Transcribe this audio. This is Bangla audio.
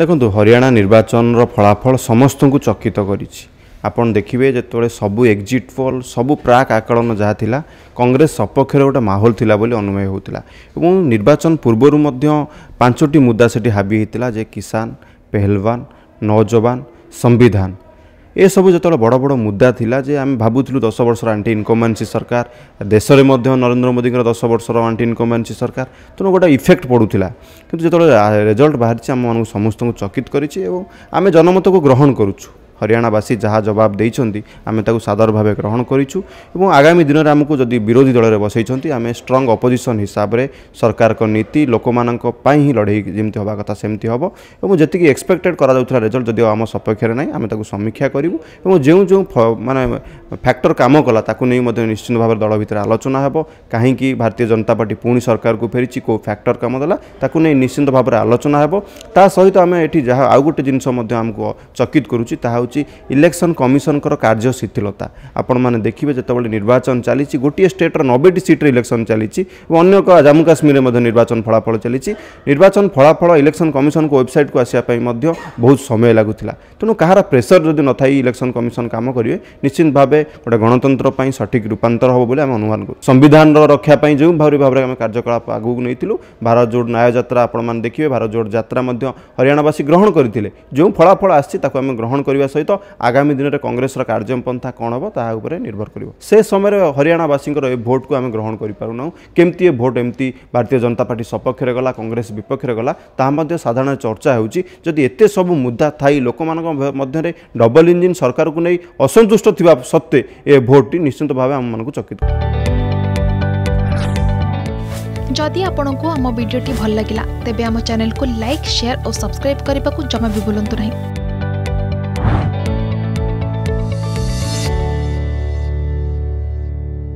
ଦେଖନ୍ତୁ ହରିୟାଣା ନିର୍ବାଚନର ଫଳାଫଳ ସମସ୍ତଙ୍କୁ ଚକିତ କରିଛି ଆପଣ ଦେଖିବେ ଯେତେବେଳେ ସବୁ ଏକ୍ଜିଟ୍ ପୋଲ୍ ସବୁ ପ୍ରାକ୍ ଆକଳନ ଯାହା ଥିଲା କଂଗ୍ରେସ ସପକ୍ଷରେ ଗୋଟେ ମାହୋଲ ଥିଲା ବୋଲି ଅନୁଭବ ହେଉଥିଲା ଏବଂ ନିର୍ବାଚନ ପୂର୍ବରୁ ମଧ୍ୟ ପାଞ୍ଚଟି ମୁଦ୍ଦା ସେଠି ହାବି ହୋଇଥିଲା ଯେ କିଷାନ ପେହଲୱାନ ନୌଜବାନ ସମ୍ବିଧାନ एसबु जे बडबड मुद्दा थाहा आम भा दस वर्ष आन्टी इन्कमासी सरकार देश देशले मरेन्द्र मोदीको दस वर्ष र आँटी इन्कममासी सरकार तर गोटा इफेक्ट पडुला किनभने जति बेला रेजल्ट बाँकी चकित जनमत को ग्रहण गर्ु हरियाणावासी जहाँ जवाब्दै आमे साधार भावे ग्रहण गरिछु आगामी दिन आम विरोधी दल बसै पनि आमे स्ट्रङ अपोजिसन हिसाबले सरकारको नीति लोक लडै जम् कथामि हेर्नु एक्सपेक्टेड गराउँदा रेजल्ट जो आम सपक्षर नै आम समीक्षा जो जो मे फ्याक्टर कम कला दल दलभित्र आलोचना हो काहीँक भारतीय जनता पार्टी पूर्ण सरकारको फेरि चाहिँ कोही फ्याक्टर कम देला त निश्चिन्त भएर आलोचना हे त जिनिस चकित ହେଉଛି ଇଲେକ୍ସନ୍ କମିଶନଙ୍କର କାର୍ଯ୍ୟ ଶିଥିଳତା ଆପଣମାନେ ଦେଖିବେ ଯେତେବେଳେ ନିର୍ବାଚନ ଚାଲିଛି ଗୋଟିଏ ଷ୍ଟେଟ୍ର ନବେଟି ସିଟ୍ରେ ଇଲେକ୍ସନ୍ ଚାଲିଛି ଏବଂ ଅନ୍ୟ ଏକ ଜାମ୍ମୁ କାଶ୍ମୀରରେ ମଧ୍ୟ ନିର୍ବାଚନ ଫଳାଫଳ ଚାଲିଛି ନିର୍ବାଚନ ଫଳାଫଳ ଇଲେକ୍ସନ୍ କମିଶନଙ୍କ ୱେବସାଇଟ୍କୁ ଆସିବା ପାଇଁ ମଧ୍ୟ ବହୁତ ସମୟ ଲାଗୁଥିଲା ତେଣୁ କାହାର ପ୍ରେସର୍ ଯଦି ନଥାଇ ଇଲେକ୍ସନ୍ କମିଶନ କାମ କରିବେ ନିଶ୍ଚିତ ଭାବେ ଗୋଟେ ଗଣତନ୍ତ୍ର ପାଇଁ ସଠିକ୍ ରୂପାନ୍ତର ହେବ ବୋଲି ଆମେ ଅନୁମାନ କରୁ ସମ୍ବିଧାନର ରକ୍ଷା ପାଇଁ ଯେଉଁ ଭାବରେ ଭାବରେ ଆମେ କାର୍ଯ୍ୟକଳାପ ଆଗକୁ ନେଇଥିଲୁ ଭାରତ ଯୋଡ଼ ନ୍ୟାୟ ଯାତ୍ରା ଆପଣମାନେ ଦେଖିବେ ଭାରତ ଯୋଡ଼ ଯାତ୍ରା ମଧ୍ୟ ହରିୟାଣାବାସୀ ଗ୍ରହଣ କରିଥିଲେ ଯେଉଁ ଫଳାଫଳ ଆସିଛି ତାକୁ ଆମେ ଗ୍ରହଣ କରିବା সহিত আগামী দিনের কংগ্রেসর কার্যপন্থা কম হব তাহা উপরে নির্ভর করব সে সময় হরিয়ানাবাসীর এই ভোটকু আমি গ্রহণ করে না কেমতি এ ভোট এমতি ভারতীয় জনতা পার্টি সপক্ষে গলা কংগ্রেস বিপক্ষে গলা তাহা মধ্যে সাধারণ চর্চা হচ্ছে যদি এত সব মুদ্দা থাই লোক মধ্যে ডবল ইঞ্জিন সরকারকে নিয়ে অসন্তুষ্ট থাকা সত্ত্বে এ ভোটটি নিশ্চিত ভাবে আমি চকিত যদি আপনার আম ভিডিওটি ভাল লাগিলা তেবে আম চ্যানেলকে লাইক সেয়ার ও সবসক্রাইব করা জমা বি ভুলতু না